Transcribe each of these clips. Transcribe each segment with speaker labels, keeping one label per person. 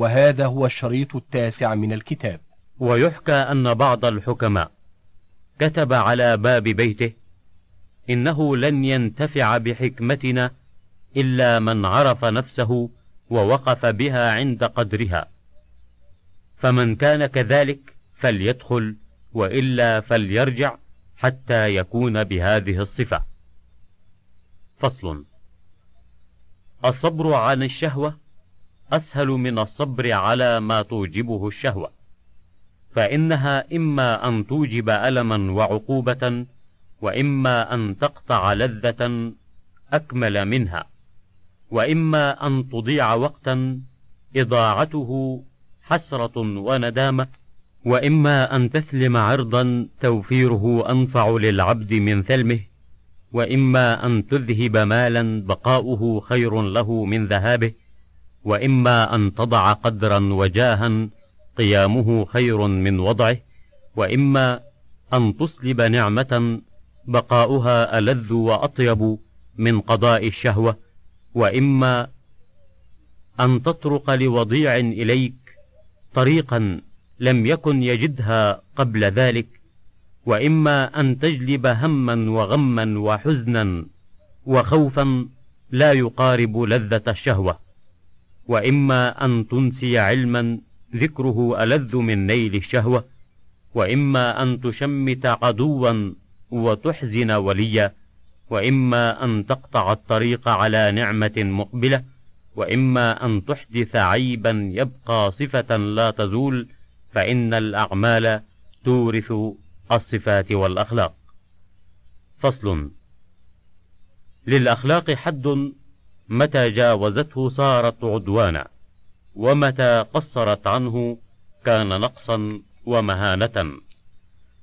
Speaker 1: وهذا هو الشريط التاسع من الكتاب ويحكى أن بعض الحكماء كتب على باب بيته إنه لن ينتفع بحكمتنا إلا من عرف نفسه ووقف بها عند قدرها فمن كان كذلك فليدخل وإلا فليرجع حتى يكون بهذه الصفة فصل الصبر عن الشهوة أسهل من الصبر على ما توجبه الشهوة فإنها إما أن توجب ألما وعقوبة وإما أن تقطع لذة أكمل منها وإما أن تضيع وقتا إضاعته حسرة وندامة وإما أن تثلم عرضا توفيره أنفع للعبد من ثلمه وإما أن تذهب مالا بقاؤه خير له من ذهابه واما ان تضع قدرا وجاها قيامه خير من وضعه واما ان تسلب نعمه بقاؤها الذ واطيب من قضاء الشهوه واما ان تطرق لوضيع اليك طريقا لم يكن يجدها قبل ذلك واما ان تجلب هما وغما وحزنا وخوفا لا يقارب لذه الشهوه واما ان تنسي علما ذكره الذ من نيل الشهوه واما ان تشمت عدوا وتحزن وليا واما ان تقطع الطريق على نعمه مقبله واما ان تحدث عيبا يبقى صفه لا تزول فان الاعمال تورث الصفات والاخلاق فصل للاخلاق حد متى جاوزته صارت عدوانا ومتى قصرت عنه كان نقصا ومهانه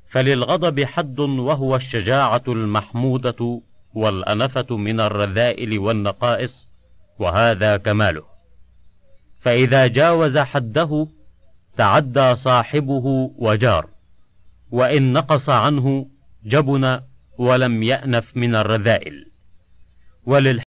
Speaker 1: فللغضب حد وهو الشجاعه المحموده والانفه من الرذائل والنقائص وهذا كماله فاذا جاوز حده تعدى صاحبه وجار وان نقص عنه جبن ولم يانف من الرذائل وللح